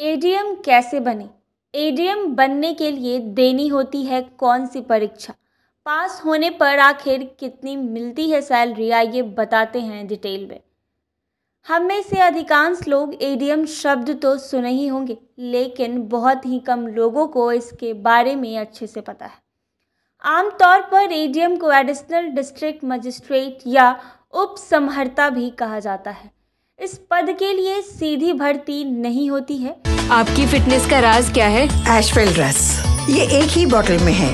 ADM कैसे बने ADM बनने के लिए देनी होती है कौन सी परीक्षा पास होने पर आखिर कितनी मिलती है सैलरी आइए बताते हैं डिटेल में हम में से अधिकांश लोग एडीएम शब्द तो सुने ही होंगे लेकिन बहुत ही कम लोगों को इसके बारे में अच्छे से पता है आमतौर पर एडीएम को एडिशनल डिस्ट्रिक्ट मजिस्ट्रेट या उप भी कहा जाता है इस पद के लिए सीधी भर्ती नहीं होती है आपकी फिटनेस का राज क्या है एशफेल रस ये एक ही बॉटल में है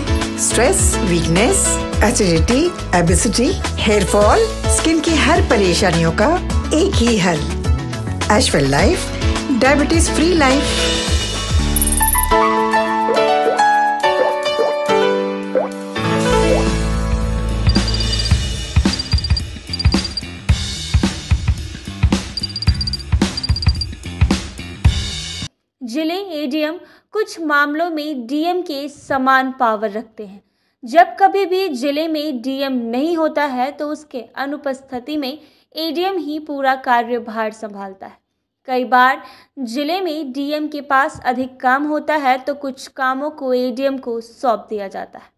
stress weakness acidity obesity hair fall skin की हर परेशानियों का एक ही हल एशफेल लाइफ डायबिटीज फ्री लाइफ जिले एडीएम कुछ मामलों में डीएम के समान पावर रखते हैं जब कभी भी जिले में डीएम नहीं होता है तो उसके अनुपस्थिति में एडीएम ही पूरा कार्यभार संभालता है कई बार जिले में डीएम के पास अधिक काम होता है तो कुछ कामों को एडीएम को सौंप दिया जाता है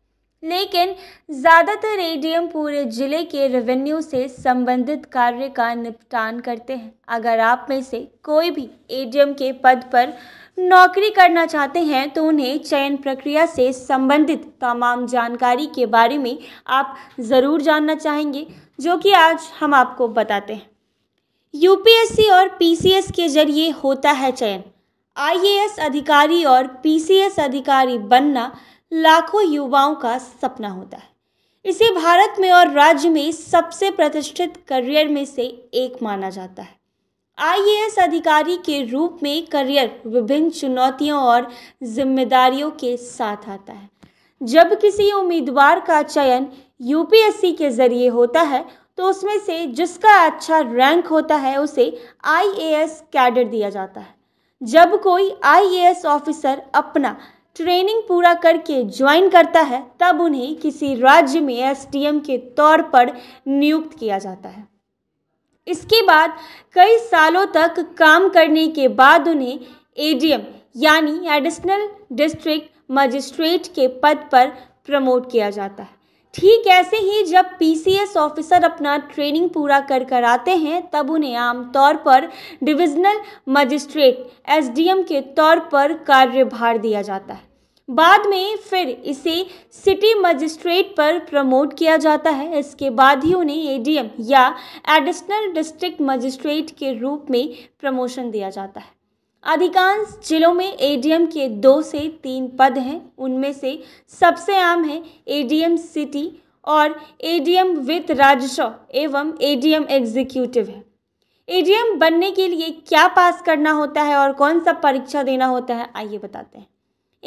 लेकिन ज़्यादातर ए पूरे ज़िले के रेवेन्यू से संबंधित कार्य का निपटान करते हैं अगर आप में से कोई भी ए के पद पर नौकरी करना चाहते हैं तो उन्हें चयन प्रक्रिया से संबंधित तमाम जानकारी के बारे में आप ज़रूर जानना चाहेंगे जो कि आज हम आपको बताते हैं यूपीएससी और पीसीएस के जरिए होता है चयन आईएएस अधिकारी और पीसीएस अधिकारी बनना लाखों युवाओं का सपना होता है इसे भारत में और राज्य में सबसे प्रतिष्ठित करियर में से एक माना जाता है आई अधिकारी के रूप में करियर विभिन्न चुनौतियों और जिम्मेदारियों के साथ आता है जब किसी उम्मीदवार का चयन यूपीएससी के ज़रिए होता है तो उसमें से जिसका अच्छा रैंक होता है उसे आईएएस कैडर दिया जाता है जब कोई आईएएस ऑफिसर अपना ट्रेनिंग पूरा करके ज्वाइन करता है तब उन्हें किसी राज्य में एसडीएम के तौर पर नियुक्त किया जाता है इसके बाद कई सालों तक काम करने के बाद उन्हें एडीएम यानी एडिशनल डिस्ट्रिक्ट मजिस्ट्रेट के पद पर प्रमोट किया जाता है ठीक ऐसे ही जब पीसीएस ऑफिसर अपना ट्रेनिंग पूरा कर कर आते हैं तब उन्हें आमतौर पर डिविजनल मजिस्ट्रेट एसडीएम के तौर पर कार्यभार दिया जाता है बाद में फिर इसे सिटी मजिस्ट्रेट पर प्रमोट किया जाता है इसके बाद ही उन्हें एडीएम या एडिशनल डिस्ट्रिक्ट मजिस्ट्रेट के रूप में प्रमोशन दिया जाता है अधिकांश जिलों में एडीएम के दो से तीन पद हैं उनमें से सबसे आम है एडीएम सिटी और एडीएम विथ राजस्व एवं एडीएम एग्जीक्यूटिव है एडीएम बनने के लिए क्या पास करना होता है और कौन सा परीक्षा देना होता है आइए बताते हैं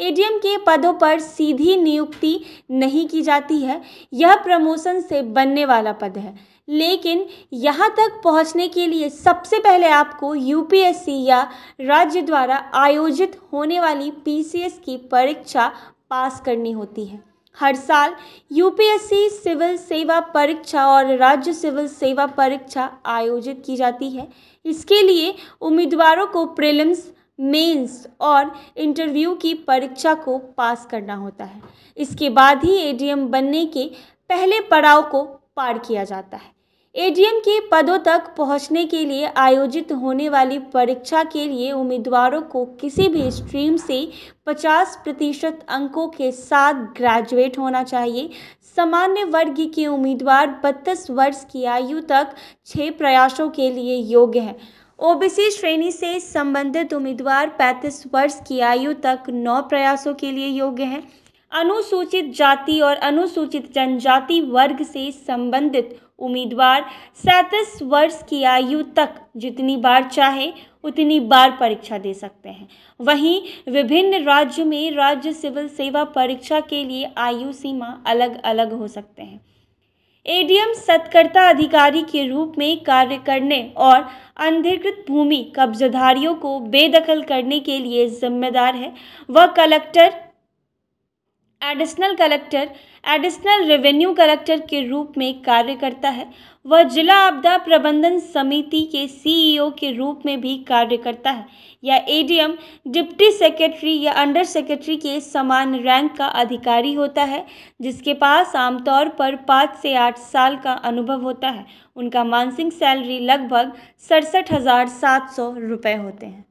एडीएम के पदों पर सीधी नियुक्ति नहीं की जाती है यह प्रमोशन से बनने वाला पद है लेकिन यहाँ तक पहुँचने के लिए सबसे पहले आपको यू या राज्य द्वारा आयोजित होने वाली पी की परीक्षा पास करनी होती है हर साल यूपीएससी सिविल सेवा परीक्षा और राज्य सिविल सेवा परीक्षा आयोजित की जाती है इसके लिए उम्मीदवारों को प्रीलिम्स मेंस और इंटरव्यू की परीक्षा को पास करना होता है इसके बाद ही एडीएम बनने के पहले पड़ाव को पार किया जाता है एडीएम के पदों तक पहुंचने के लिए आयोजित होने वाली परीक्षा के लिए उम्मीदवारों को किसी भी स्ट्रीम से 50 प्रतिशत अंकों के साथ ग्रेजुएट होना चाहिए सामान्य वर्ग के उम्मीदवार बत्तीस वर्ष की आयु तक छः प्रयासों के लिए योग्य हैं ओबीसी श्रेणी से संबंधित उम्मीदवार 35 वर्ष की आयु तक नौ प्रयासों के लिए योग्य हैं अनुसूचित जाति और अनुसूचित जनजाति वर्ग से संबंधित उम्मीदवार सैंतीस वर्ष की आयु तक जितनी बार चाहे उतनी बार परीक्षा दे सकते हैं वहीं विभिन्न राज्यों में राज्य सिविल सेवा परीक्षा के लिए आयु सीमा अलग अलग हो सकते हैं एडीएम सत्कर्ता अधिकारी के रूप में कार्य करने और अनधिकृत भूमि कब्जाधारियों को बेदखल करने के लिए जिम्मेदार है वह collector additional collector additional revenue collector के रूप में कार्य करता है वह जिला आपदा प्रबंधन समिति के सीईओ के रूप में भी कार्य करता है या एडीएम डिप्टी सेक्रेटरी या अंडर सेक्रेटरी के समान रैंक का अधिकारी होता है जिसके पास आमतौर पर पाँच से आठ साल का अनुभव होता है उनका मानसिक सैलरी लगभग सड़सठ हज़ार सात सौ रुपये होते हैं